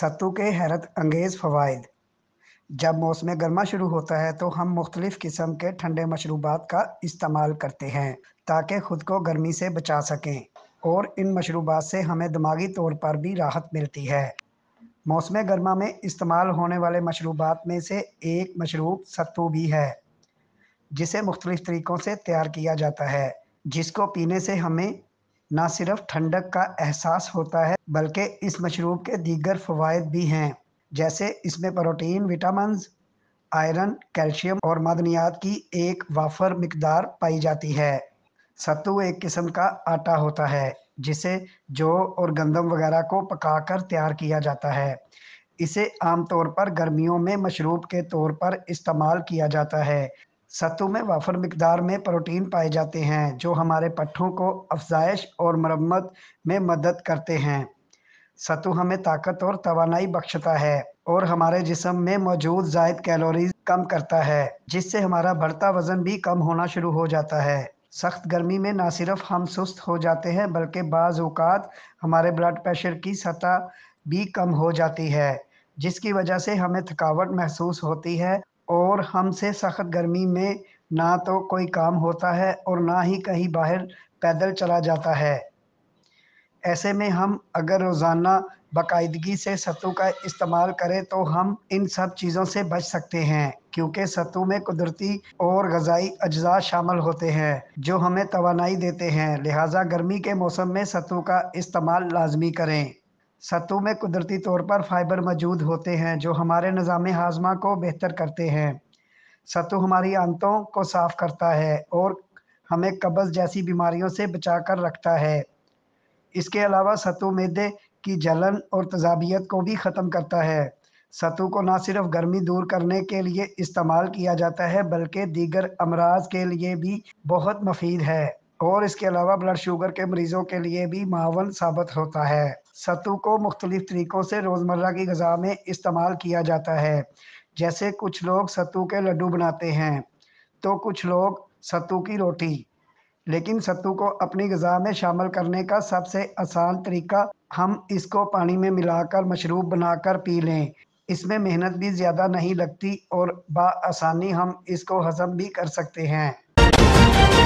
सत्तू के हैरत अंगेज़ फ़वाद जब मौसम गर्मा शुरू होता है तो हम मुख्तलिफ़ किस्म के ठंडे मशरूबात का इस्तेमाल करते हैं ताकि ख़ुद को गर्मी से बचा सकें और इन मशरूबात से हमें दिमागी तौर पर भी राहत मिलती है मौसम गर्मा में इस्तेमाल होने वाले मशरूबात में से एक मशरूब सत्तू भी है जिसे मुख्तलिफ़ तरीक़ों से तैयार किया जाता है जिसको पीने से हमें न सिर्फ ठंडक का एहसास होता है बल्कि इस मशरूब के दीगर फ़वाद भी हैं जैसे इसमें प्रोटीन विटामिन आयरन कैल्शियम और मदनियात की एक वाफर मकदार पाई जाती है सत्तू एक किस्म का आटा होता है जिसे जौ और गंदम वगैरह को पकाकर तैयार किया जाता है इसे आमतौर पर गर्मियों में मशरूब के तौर पर इस्तेमाल किया जाता है सत्तू में वाफर मकदार में प्रोटीन पाए जाते हैं जो हमारे पट्ठों को अफजाइश और मरम्मत में मदद करते हैं सत्तू हमें ताकत और तोानाई बख्शता है और हमारे जिसम में मौजूद जायद कैलोरीज कम करता है जिससे हमारा बढ़ता वजन भी कम होना शुरू हो जाता है सख्त गर्मी में ना सिर्फ हम सुस्त हो जाते हैं बल्कि बाज़ात हमारे ब्लड प्रेशर की सतह भी कम हो जाती है जिसकी वजह से हमें थकावट महसूस होती है और हमसे सख्त गर्मी में ना तो कोई काम होता है और ना ही कहीं बाहर पैदल चला जाता है ऐसे में हम अगर रोज़ाना बाकायदगी से सत्तू का इस्तेमाल करें तो हम इन सब चीज़ों से बच सकते हैं क्योंकि सत्तू में कुदरती और गज़ाई अज्जा शामिल होते हैं जो हमें तोानाई देते हैं लिहाजा गर्मी के मौसम में सत्तू का इस्तेमाल लाजमी करें सत्तू में कुदरती तौर पर फाइबर मौजूद होते हैं जो हमारे निज़ाम हाजमा को बेहतर करते हैं सत्तू हमारी आंतों को साफ़ करता है और हमें कब्ज़ जैसी बीमारियों से बचा कर रखता है इसके अलावा सत्तू मैदे की जलन और तजाबियत को भी ख़त्म करता है सत्तू को ना सिर्फ गर्मी दूर करने के लिए इस्तेमाल किया जाता है बल्कि दीगर अमराज के लिए भी बहुत मफीद है और इसके अलावा ब्लड शुगर के मरीज़ों के लिए भी मावन साबित होता है सत्तू को मुख्तलिफ तरीक़ों से रोज़मर्रा की गज़ा में इस्तेमाल किया जाता है जैसे कुछ लोग सत्तू के लड्डू बनाते हैं तो कुछ लोग सत्तू की रोटी लेकिन सत्तू को अपनी गज़ा में शामिल करने का सबसे आसान तरीका हम इसको पानी में मिलाकर मशरूब बनाकर पी लें इसमें मेहनत भी ज़्यादा नहीं लगती और आसानी हम इसको हजम भी कर सकते हैं